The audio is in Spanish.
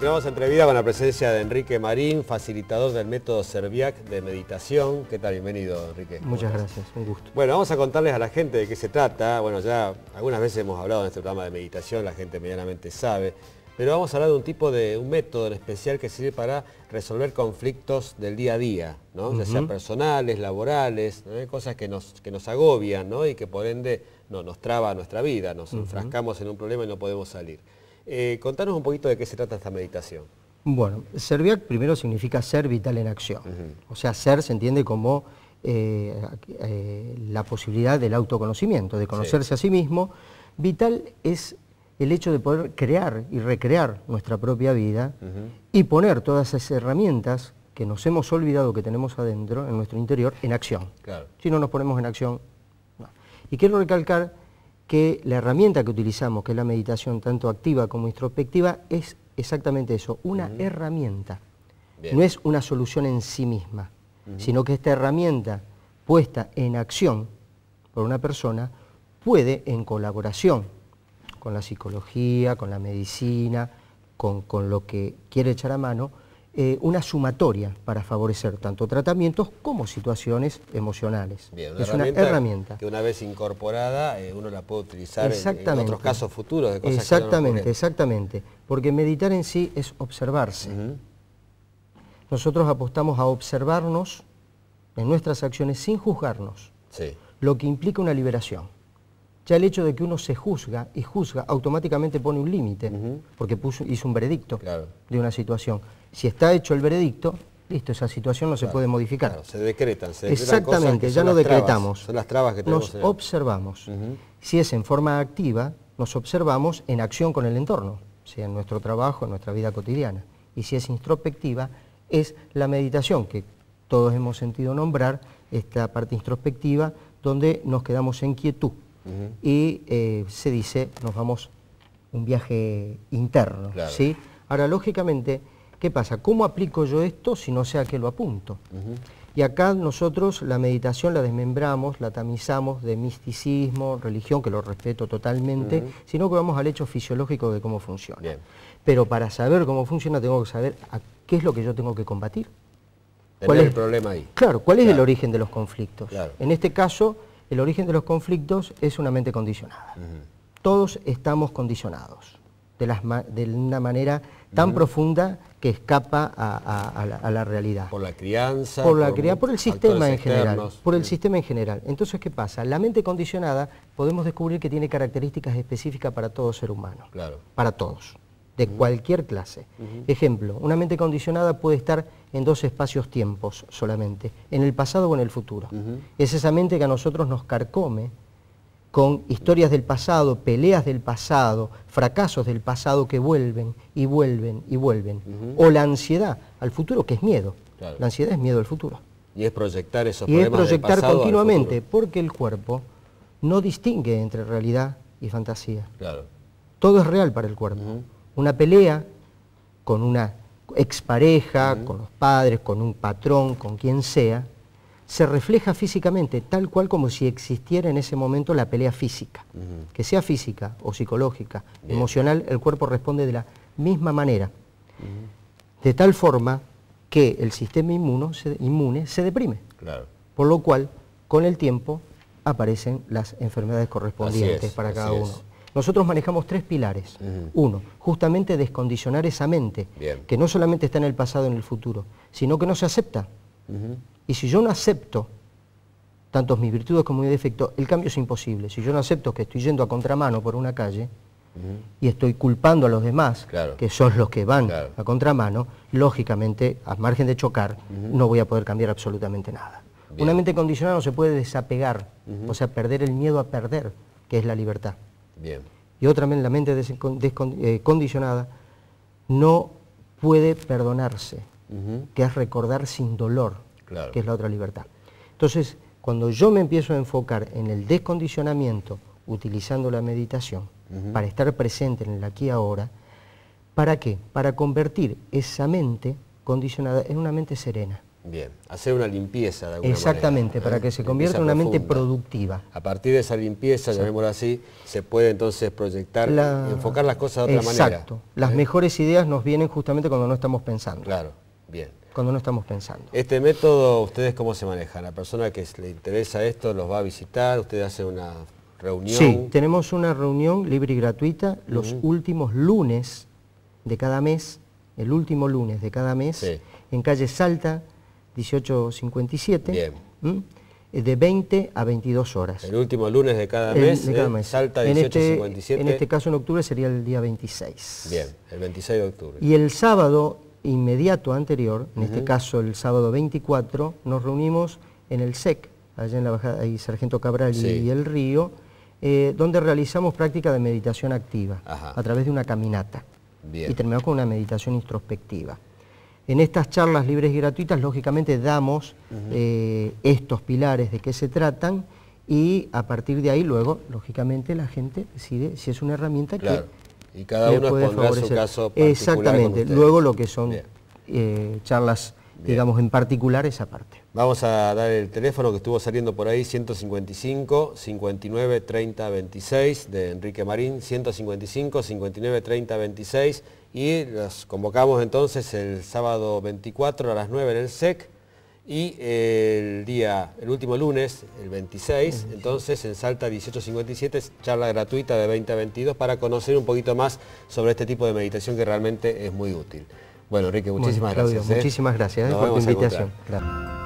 Continuamos entrevista con la presencia de Enrique Marín, facilitador del método Serviac de meditación. ¿Qué tal? Bienvenido, Enrique. Muchas gracias, un gusto. Bueno, vamos a contarles a la gente de qué se trata. Bueno, ya algunas veces hemos hablado en este programa de meditación, la gente medianamente sabe, pero vamos a hablar de un tipo de, un método en especial que sirve para resolver conflictos del día a día, ¿no? Ya sean personales, laborales, cosas que nos, que nos agobian, Y que por ende nos traba nuestra vida, nos enfrascamos en un problema y no podemos salir. Eh, contanos un poquito de qué se trata esta meditación. Bueno, Serviac primero significa ser vital en acción. O sea, ser se entiende como eh, eh, la posibilidad del autoconocimiento, de conocerse a sí mismo. Vital es el hecho de poder crear y recrear nuestra propia vida y poner todas esas herramientas que nos hemos olvidado que tenemos adentro, en nuestro interior, en acción. Si no nos ponemos en acción, Y quiero recalcar que la herramienta que utilizamos, que es la meditación tanto activa como introspectiva, es exactamente eso, una herramienta. No es una solución en sí misma, sino que esta herramienta puesta en acción por una persona puede, en colaboración con la psicología, con la medicina, con lo que quiere echar a mano, eh, una sumatoria para favorecer tanto tratamientos como situaciones emocionales. es una herramienta. Que una vez incorporada eh, uno la puede utilizar en, otros casos futuros de cosas Exactamente, exactamente. Porque meditar en sí es observarse. Nosotros apostamos a observarnos en nuestras acciones sin juzgarnos, lo que implica una liberación sea, el hecho de que uno se juzga y juzga automáticamente pone un límite, porque hizo un veredicto de una situación. Si está hecho el veredicto, listo, esa situación no se puede modificar. se decretan, se decretan Exactamente, ya no decretamos. son las trabas que tenemos. Nos observamos. Si es en forma activa, nos observamos en acción con el entorno, sea en nuestro trabajo, en nuestra vida cotidiana. Y si es introspectiva, es la meditación, que todos hemos sentido nombrar, esta parte introspectiva, donde nos quedamos en quietud y eh, se dice, nos vamos un viaje interno. ¿sí? Ahora, lógicamente, ¿qué pasa? ¿Cómo aplico yo esto si no sé a qué lo apunto? Y acá nosotros la meditación la desmembramos, la tamizamos de misticismo, religión, que lo respeto totalmente, sino que vamos al hecho fisiológico de cómo funciona. Pero para saber cómo funciona tengo que saber a qué es lo que yo tengo que combatir. ¿Cuál es el problema ahí? Claro, ¿cuál es el origen de los conflictos? En este caso, el origen de los conflictos es una mente condicionada. Todos estamos condicionados de, una manera tan profunda que escapa a, la, realidad. Por la crianza. Por, el sistema en general. Por el sistema en general. Entonces, ¿qué pasa? La mente condicionada podemos descubrir que tiene características específicas para todo ser humano. Claro. Para todos de cualquier clase. Ejemplo, una mente condicionada puede estar en dos espacios-tiempos solamente, en el pasado o en el futuro. Es esa mente que a nosotros nos carcome con historias del pasado, peleas del pasado, fracasos del pasado que vuelven y vuelven y vuelven. O la ansiedad al futuro, que es miedo. La ansiedad es miedo al futuro. Y es proyectar esos Y es proyectar continuamente, porque el cuerpo no distingue entre realidad y fantasía. Claro. Todo es real para el cuerpo una pelea con una expareja, con los padres, con un patrón, con quien sea, se refleja físicamente, tal cual como si existiera en ese momento la pelea física. Que sea física o psicológica, emocional, el cuerpo responde de la misma manera. De tal forma que el sistema se, inmune se deprime. Por lo cual, con el tiempo, aparecen las enfermedades correspondientes para cada uno. Nosotros manejamos tres pilares. Uno, justamente descondicionar esa mente, que no solamente está en el pasado, en el futuro, sino que no se acepta. Y si yo no acepto tanto mis virtudes como mis defecto, el cambio es imposible. Si yo no acepto que estoy yendo a contramano por una calle y estoy culpando a los demás, que son los que van a contramano, lógicamente, a margen de chocar, no voy a poder cambiar absolutamente nada. Una mente condicionada no se puede desapegar, o sea, perder el miedo a perder, que es la libertad. Y otra mente, la mente eh, condicionada, no puede perdonarse, que es recordar sin dolor, que es la otra libertad. Entonces, cuando yo me empiezo a enfocar en el descondicionamiento, utilizando la meditación, para estar presente en el aquí y ahora, ¿para qué? Para convertir esa mente condicionada en una mente serena. Bien, hacer una limpieza de alguna Exactamente, manera. Exactamente, para ¿eh? que se convierta en una mente productiva. A partir de esa limpieza, llamémoslo así, se puede entonces proyectar, Y enfocar las cosas de otra manera. Exacto, las ¿eh? mejores ideas nos vienen justamente cuando no estamos pensando. Claro, bien. Cuando no estamos pensando. Este método, ¿ustedes cómo se maneja? ¿La persona que le interesa esto los va a visitar? ¿Ustedes hacen una reunión? Sí, tenemos una reunión libre y gratuita los últimos lunes de cada mes, el último lunes de cada mes, en calle Salta, 18.57. Eh, de 20 a 22 horas. El último lunes de cada eh, mes, salta 18.57. Este- en, este, caso en octubre sería el día 26. Bien, el 26 de octubre. Y el sábado inmediato anterior, en este caso el sábado 24, nos reunimos en el SEC, allá en la bajada, ahí Sargento Cabral y El Río, eh, donde realizamos práctica de meditación activa a través de una caminata. Y terminamos con una meditación introspectiva. En estas charlas libres y gratuitas, lógicamente, damos eh, estos pilares de qué se tratan y a partir de ahí luego, lógicamente, la gente decide si es una herramienta claro. que... Y cada uno pondrá su caso Exactamente. luego lo que son eh, charlas digamos en particular esa parte. Vamos a dar el teléfono que estuvo saliendo por ahí, 155 59 30 26 de Enrique Marín, 155 59 30 26 y los convocamos entonces el sábado 24 a las 9 en el SEC e y el día, el último lunes, el 26, entonces en Salta 1857, charla gratuita de 20 a 22 para conocer un poquito más sobre este tipo de meditación que realmente es muy útil. Bueno, Enrique, ¿eh? muchísimas gracias. Muchísimas ¿eh? gracias por tu invitación.